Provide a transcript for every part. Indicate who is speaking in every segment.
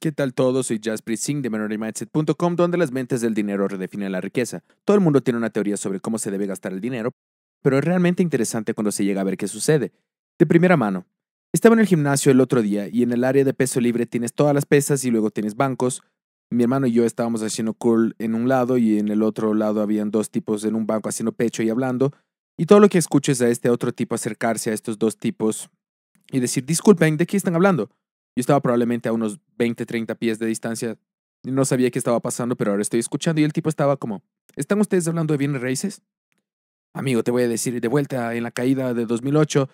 Speaker 1: ¿Qué tal todos? Soy Jaspreet Singh de MinorityMindset.com, donde las mentes del dinero redefinen la riqueza. Todo el mundo tiene una teoría sobre cómo se debe gastar el dinero, pero es realmente interesante cuando se llega a ver qué sucede. De primera mano, estaba en el gimnasio el otro día y en el área de peso libre tienes todas las pesas y luego tienes bancos. Mi hermano y yo estábamos haciendo curl en un lado y en el otro lado habían dos tipos en un banco haciendo pecho y hablando. Y todo lo que escuches a este otro tipo acercarse a estos dos tipos y decir, disculpen, ¿de qué están hablando? Yo estaba probablemente a unos 20, 30 pies de distancia. No sabía qué estaba pasando, pero ahora estoy escuchando y el tipo estaba como, ¿están ustedes hablando de bienes raíces? Amigo, te voy a decir, de vuelta en la caída de 2008,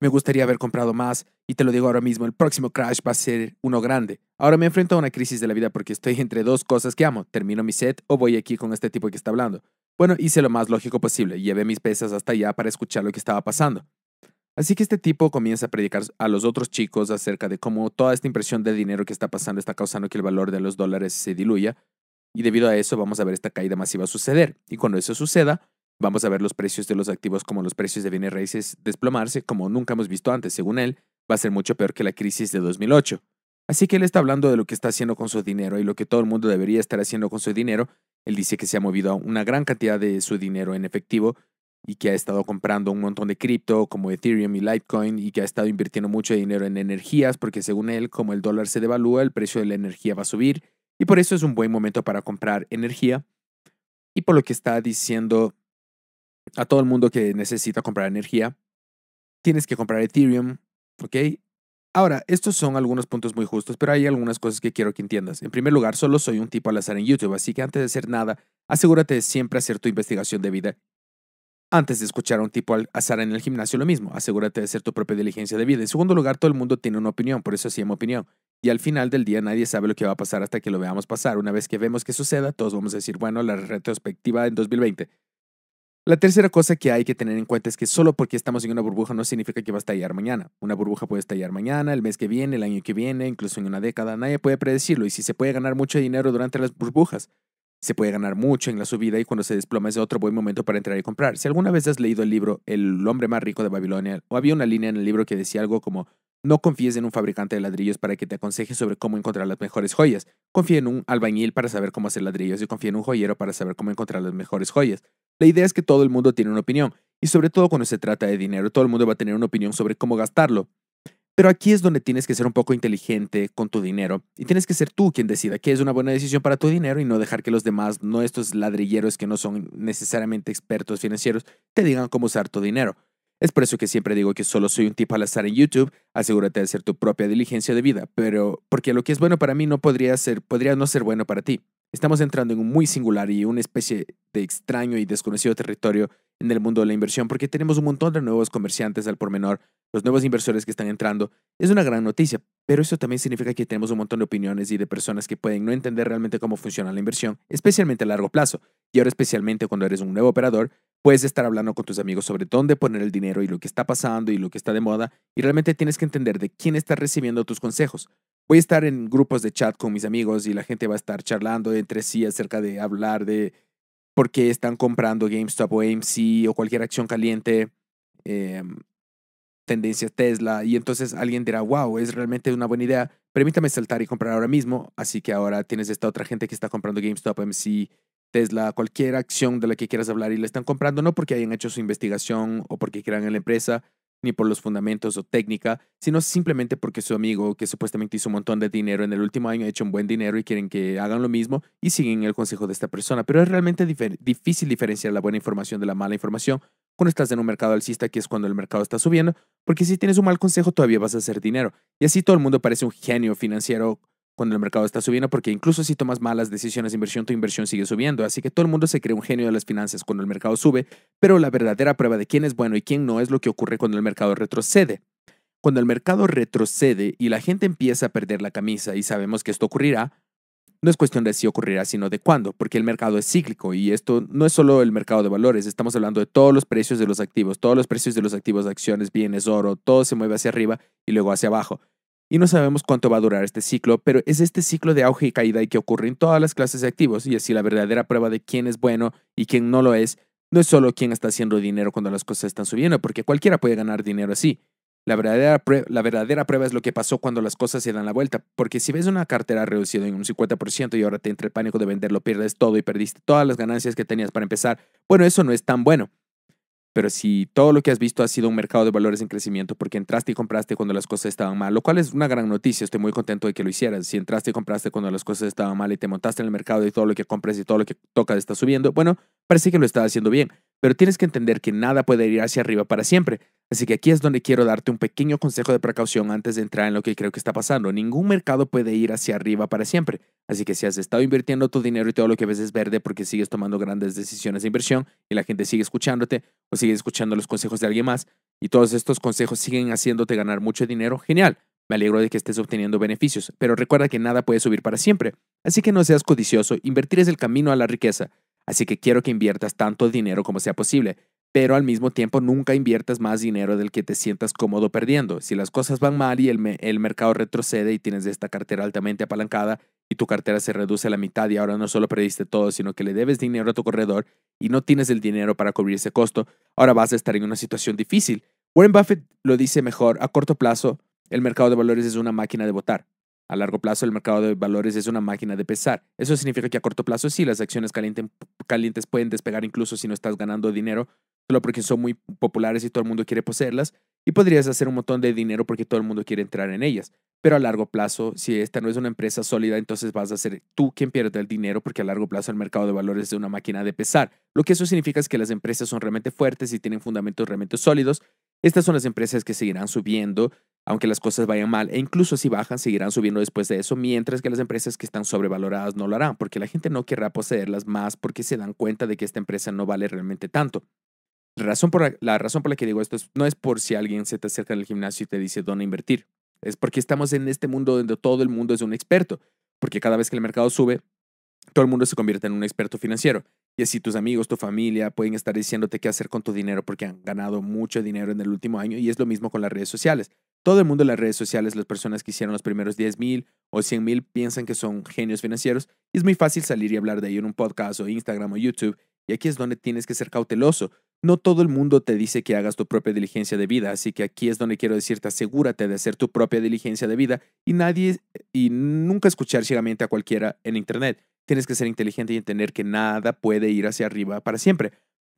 Speaker 1: me gustaría haber comprado más y te lo digo ahora mismo, el próximo crash va a ser uno grande. Ahora me enfrento a una crisis de la vida porque estoy entre dos cosas que amo, termino mi set o voy aquí con este tipo que está hablando. Bueno, hice lo más lógico posible, llevé mis pesas hasta allá para escuchar lo que estaba pasando. Así que este tipo comienza a predicar a los otros chicos acerca de cómo toda esta impresión de dinero que está pasando está causando que el valor de los dólares se diluya y debido a eso vamos a ver esta caída masiva suceder. Y cuando eso suceda, vamos a ver los precios de los activos como los precios de bienes raíces desplomarse como nunca hemos visto antes. Según él, va a ser mucho peor que la crisis de 2008. Así que él está hablando de lo que está haciendo con su dinero y lo que todo el mundo debería estar haciendo con su dinero. Él dice que se ha movido una gran cantidad de su dinero en efectivo y que ha estado comprando un montón de cripto como Ethereum y Litecoin y que ha estado invirtiendo mucho dinero en energías porque según él, como el dólar se devalúa, el precio de la energía va a subir y por eso es un buen momento para comprar energía. Y por lo que está diciendo a todo el mundo que necesita comprar energía, tienes que comprar Ethereum, ¿ok? Ahora, estos son algunos puntos muy justos, pero hay algunas cosas que quiero que entiendas. En primer lugar, solo soy un tipo al azar en YouTube, así que antes de hacer nada, asegúrate de siempre hacer tu investigación de vida antes de escuchar a un tipo al azar en el gimnasio, lo mismo, asegúrate de hacer tu propia diligencia de vida. En segundo lugar, todo el mundo tiene una opinión, por eso se llama opinión. Y al final del día nadie sabe lo que va a pasar hasta que lo veamos pasar. Una vez que vemos que suceda, todos vamos a decir, bueno, la retrospectiva en 2020. La tercera cosa que hay que tener en cuenta es que solo porque estamos en una burbuja no significa que va a estallar mañana. Una burbuja puede estallar mañana, el mes que viene, el año que viene, incluso en una década. Nadie puede predecirlo y si se puede ganar mucho dinero durante las burbujas, se puede ganar mucho en la subida y cuando se desploma es otro buen momento para entrar y comprar. Si alguna vez has leído el libro El hombre más rico de Babilonia, o había una línea en el libro que decía algo como no confíes en un fabricante de ladrillos para que te aconseje sobre cómo encontrar las mejores joyas. Confía en un albañil para saber cómo hacer ladrillos y confía en un joyero para saber cómo encontrar las mejores joyas. La idea es que todo el mundo tiene una opinión, y sobre todo cuando se trata de dinero, todo el mundo va a tener una opinión sobre cómo gastarlo. Pero aquí es donde tienes que ser un poco inteligente con tu dinero y tienes que ser tú quien decida qué es una buena decisión para tu dinero y no dejar que los demás, no estos ladrilleros que no son necesariamente expertos financieros, te digan cómo usar tu dinero. Es por eso que siempre digo que solo soy un tipo al azar en YouTube. Asegúrate de hacer tu propia diligencia de vida, pero porque lo que es bueno para mí no podría ser, podría no ser bueno para ti. Estamos entrando en un muy singular y una especie de extraño y desconocido territorio en el mundo de la inversión porque tenemos un montón de nuevos comerciantes al por menor, los nuevos inversores que están entrando. Es una gran noticia, pero eso también significa que tenemos un montón de opiniones y de personas que pueden no entender realmente cómo funciona la inversión, especialmente a largo plazo. Y ahora especialmente cuando eres un nuevo operador, puedes estar hablando con tus amigos sobre dónde poner el dinero y lo que está pasando y lo que está de moda, y realmente tienes que entender de quién estás recibiendo tus consejos voy a estar en grupos de chat con mis amigos y la gente va a estar charlando entre sí acerca de hablar de por qué están comprando GameStop o AMC o cualquier acción caliente, em, tendencia Tesla. Y entonces alguien dirá, wow, es realmente una buena idea. Permítame saltar y comprar ahora mismo. Así que ahora tienes esta otra gente que está comprando GameStop, AMC, Tesla, cualquier acción de la que quieras hablar y la están comprando, no porque hayan hecho su investigación o porque crean en la empresa, ni por los fundamentos o técnica, sino simplemente porque su amigo, que supuestamente hizo un montón de dinero en el último año, ha hecho un buen dinero y quieren que hagan lo mismo y siguen el consejo de esta persona. Pero es realmente difícil diferenciar la buena información de la mala información cuando estás en un mercado alcista, que es cuando el mercado está subiendo, porque si tienes un mal consejo todavía vas a hacer dinero. Y así todo el mundo parece un genio financiero cuando el mercado está subiendo, porque incluso si tomas malas decisiones de inversión, tu inversión sigue subiendo. Así que todo el mundo se cree un genio de las finanzas cuando el mercado sube, pero la verdadera prueba de quién es bueno y quién no es lo que ocurre cuando el mercado retrocede. Cuando el mercado retrocede y la gente empieza a perder la camisa y sabemos que esto ocurrirá, no es cuestión de si ocurrirá, sino de cuándo, porque el mercado es cíclico y esto no es solo el mercado de valores, estamos hablando de todos los precios de los activos, todos los precios de los activos, acciones, bienes, oro, todo se mueve hacia arriba y luego hacia abajo. Y no sabemos cuánto va a durar este ciclo, pero es este ciclo de auge y caída y que ocurre en todas las clases de activos, y así la verdadera prueba de quién es bueno y quién no lo es, no es solo quién está haciendo dinero cuando las cosas están subiendo, porque cualquiera puede ganar dinero así. La verdadera, la verdadera prueba es lo que pasó cuando las cosas se dan la vuelta, porque si ves una cartera reducida en un 50% y ahora te entra el pánico de venderlo, pierdes todo y perdiste todas las ganancias que tenías para empezar, bueno, eso no es tan bueno. Pero si todo lo que has visto ha sido un mercado de valores en crecimiento porque entraste y compraste cuando las cosas estaban mal, lo cual es una gran noticia, estoy muy contento de que lo hicieras. Si entraste y compraste cuando las cosas estaban mal y te montaste en el mercado y todo lo que compras y todo lo que tocas está subiendo, bueno, parece que lo estás haciendo bien pero tienes que entender que nada puede ir hacia arriba para siempre. Así que aquí es donde quiero darte un pequeño consejo de precaución antes de entrar en lo que creo que está pasando. Ningún mercado puede ir hacia arriba para siempre. Así que si has estado invirtiendo tu dinero y todo lo que ves es verde porque sigues tomando grandes decisiones de inversión y la gente sigue escuchándote o sigue escuchando los consejos de alguien más y todos estos consejos siguen haciéndote ganar mucho dinero, genial. Me alegro de que estés obteniendo beneficios, pero recuerda que nada puede subir para siempre. Así que no seas codicioso, invertir es el camino a la riqueza. Así que quiero que inviertas tanto dinero como sea posible, pero al mismo tiempo nunca inviertas más dinero del que te sientas cómodo perdiendo. Si las cosas van mal y el, mercado retrocede y tienes esta cartera altamente apalancada y tu cartera se reduce a la mitad y ahora no solo perdiste todo, sino que le debes dinero a tu corredor y no tienes el dinero para cubrir ese costo, ahora vas a estar en una situación difícil. Warren Buffett lo dice mejor, a corto plazo, el mercado de valores es una máquina de votar. A largo plazo, el mercado de valores es una máquina de pesar. Eso significa que a corto plazo sí, las acciones calientes pueden despegar incluso si no estás ganando dinero, solo porque son muy populares y todo el mundo quiere poseerlas, y podrías hacer un montón de dinero porque todo el mundo quiere entrar en ellas. Pero a largo plazo, si esta no es una empresa sólida, entonces vas a ser tú quien pierde el dinero porque a largo plazo el mercado de valores es una máquina de pesar. Lo que eso significa es que las empresas son realmente fuertes y tienen fundamentos realmente sólidos. Estas son las empresas que seguirán subiendo aunque las cosas vayan mal, e incluso si bajan, seguirán subiendo después de eso, mientras que las empresas que están sobrevaloradas no lo harán, porque la gente no querrá poseerlas más porque se dan cuenta de que esta empresa no vale realmente tanto. La razón por la, razón por la que digo esto no es por si alguien se te acerca en el gimnasio y te dice dónde invertir, es porque estamos en este mundo donde todo el mundo es un experto, porque cada vez que el mercado sube, todo el mundo se convierte en un experto financiero. Y así tus amigos, tu familia pueden estar diciéndote qué hacer con tu dinero porque han ganado mucho dinero en el último año y es lo mismo con las redes sociales. Todo el mundo en las redes sociales, las personas que hicieron los primeros 10,000 mil o 100,000 mil piensan que son genios financieros y es muy fácil salir y hablar de ello en un podcast o Instagram o YouTube y aquí es donde tienes que ser cauteloso. No todo el mundo te dice que hagas tu propia diligencia de vida, así que aquí es donde quiero decirte, asegúrate de hacer tu propia diligencia de vida y nadie y nunca escuchar ciegamente a cualquiera en internet. Tienes que ser inteligente y entender que nada puede ir hacia arriba para siempre.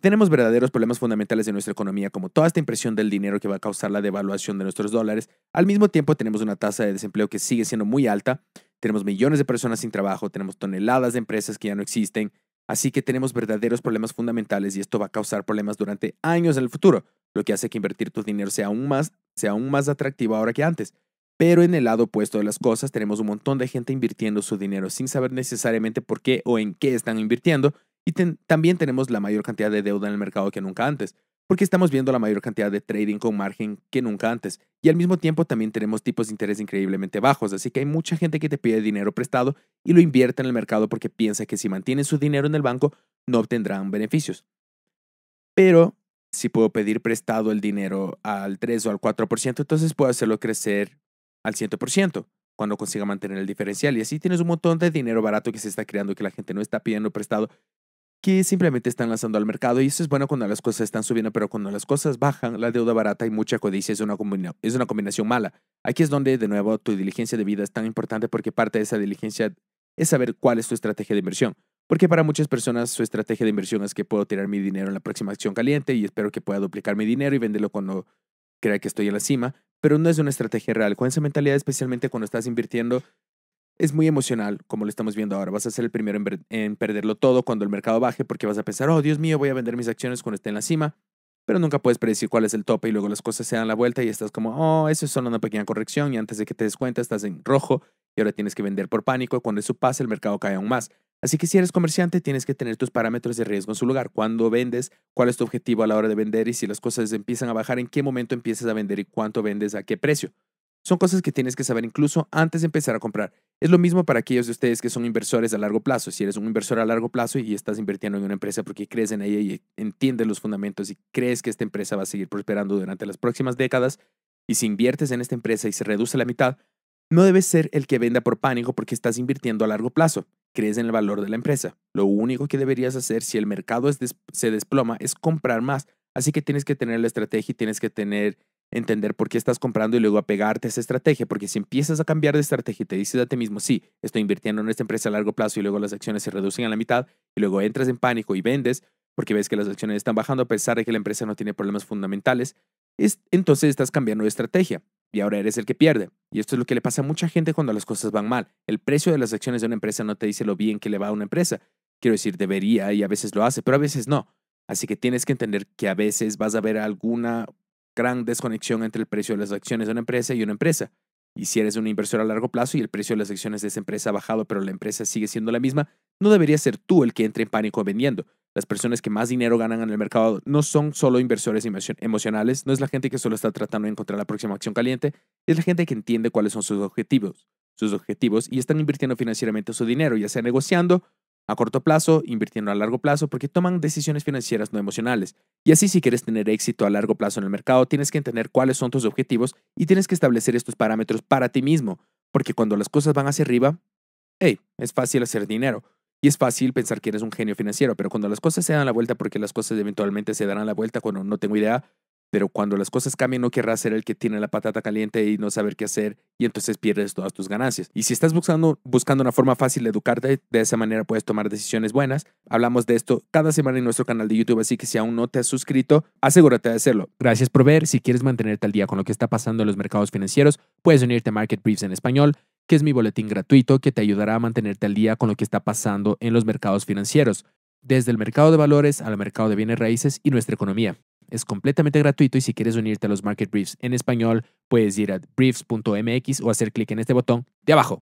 Speaker 1: Tenemos verdaderos problemas fundamentales de nuestra economía, como toda esta impresión del dinero que va a causar la devaluación de nuestros dólares. Al mismo tiempo, tenemos una tasa de desempleo que sigue siendo muy alta. Tenemos millones de personas sin trabajo, tenemos toneladas de empresas que ya no existen. Así que tenemos verdaderos problemas fundamentales y esto va a causar problemas durante años en el futuro, lo que hace que invertir tu dinero sea aún más, sea aún más atractivo ahora que antes. Pero en el lado opuesto de las cosas, tenemos un montón de gente invirtiendo su dinero sin saber necesariamente por qué o en qué están invirtiendo, y también tenemos la mayor cantidad de deuda en el mercado que nunca antes, porque estamos viendo la mayor cantidad de trading con margen que nunca antes. Y al mismo tiempo también tenemos tipos de interés increíblemente bajos, así que hay mucha gente que te pide dinero prestado y lo invierte en el mercado porque piensa que si mantienen su dinero en el banco no obtendrán beneficios. Pero si puedo pedir prestado el dinero al 3 o al 4%, entonces puedo hacerlo crecer al 100% cuando consiga mantener el diferencial. Y así tienes un montón de dinero barato que se está creando que la gente no está pidiendo prestado simplemente están lanzando al mercado y eso es bueno cuando las cosas están subiendo, pero cuando las cosas bajan, la deuda barata y mucha codicia es una, es una combinación mala. Aquí es donde, de nuevo, tu diligencia de vida es tan importante porque parte de esa diligencia es saber cuál es tu estrategia de inversión. Porque para muchas personas su estrategia de inversión es que puedo tirar mi dinero en la próxima acción caliente y espero que pueda duplicar mi dinero y venderlo cuando crea que estoy en la cima, pero no es una estrategia real. Con esa mentalidad, especialmente cuando estás invirtiendo, es muy emocional, como lo estamos viendo ahora. Vas a ser el primero en, perderlo todo cuando el mercado baje porque vas a pensar, oh Dios mío, voy a vender mis acciones cuando esté en la cima, pero nunca puedes predecir cuál es el tope y luego las cosas se dan la vuelta y estás como, oh, eso es solo una pequeña corrección y antes de que te des cuenta estás en rojo y ahora tienes que vender por pánico. Cuando eso pasa, el mercado cae aún más. Así que si eres comerciante, tienes que tener tus parámetros de riesgo en su lugar. ¿Cuándo vendes? ¿Cuál es tu objetivo a la hora de vender? Y si las cosas empiezan a bajar, ¿en qué momento empiezas a vender y cuánto vendes? ¿A qué precio? Son cosas que tienes que saber incluso antes de empezar a comprar. Es lo mismo para aquellos de ustedes que son inversores a largo plazo. Si eres un inversor a largo plazo y estás invirtiendo en una empresa porque crees en ella y entiendes los fundamentos y crees que esta empresa va a seguir prosperando durante las próximas décadas, y si inviertes en esta empresa y se reduce la mitad, no debes ser el que venda por pánico porque estás invirtiendo a largo plazo. Crees en el valor de la empresa. Lo único que deberías hacer si el mercado se desploma es comprar más. Así que tienes que tener la estrategia y tienes que tener entender por qué estás comprando y luego apegarte a esa estrategia, porque si empiezas a cambiar de estrategia y te dices a ti mismo, sí, estoy invirtiendo en esta empresa a largo plazo y luego las acciones se reducen a la mitad y luego entras en pánico y vendes porque ves que las acciones están bajando a pesar de que la empresa no tiene problemas fundamentales, es, entonces estás cambiando de estrategia y ahora eres el que pierde. Y esto es lo que le pasa a mucha gente cuando las cosas van mal. El precio de las acciones de una empresa no te dice lo bien que le va a una empresa. Quiero decir, debería y a veces lo hace, pero a veces no. Así que tienes que entender que a veces vas a ver alguna gran desconexión entre el precio de las acciones de una empresa y una empresa. Y si eres un inversor a largo plazo y el precio de las acciones de esa empresa ha bajado pero la empresa sigue siendo la misma, no debería ser tú el que entre en pánico vendiendo. Las personas que más dinero ganan en el mercado no son solo inversores emocionales, no es la gente que solo está tratando de encontrar la próxima acción caliente, es la gente que entiende cuáles son sus objetivos, sus objetivos y están invirtiendo financieramente su dinero, ya sea negociando a corto plazo, invirtiendo a largo plazo, porque toman decisiones financieras no emocionales. Y así si quieres tener éxito a largo plazo en el mercado, tienes que entender cuáles son tus objetivos y tienes que establecer estos parámetros para ti mismo, porque cuando las cosas van hacia arriba, hey, es fácil hacer dinero. Y es fácil pensar que eres un genio financiero, pero cuando las cosas se dan la vuelta, porque las cosas eventualmente se darán la vuelta cuando no tengo idea, pero cuando las cosas cambian, no querrás ser el que tiene la patata caliente y no saber qué hacer, y entonces pierdes todas tus ganancias. Y si estás buscando, buscando una forma fácil de educarte, de esa manera puedes tomar decisiones buenas. Hablamos de esto cada semana en nuestro canal de YouTube, así que si aún no te has suscrito, asegúrate de hacerlo. Gracias por ver. Si quieres mantenerte al día con lo que está pasando en los mercados financieros, puedes unirte a Market Briefs en español que es mi boletín gratuito que te ayudará a mantenerte al día con lo que está pasando en los mercados financieros, desde el mercado de valores al mercado de bienes raíces y nuestra economía. Es completamente gratuito y si quieres unirte a los Market Briefs en español, puedes ir a briefs.mx o hacer clic en este botón de abajo.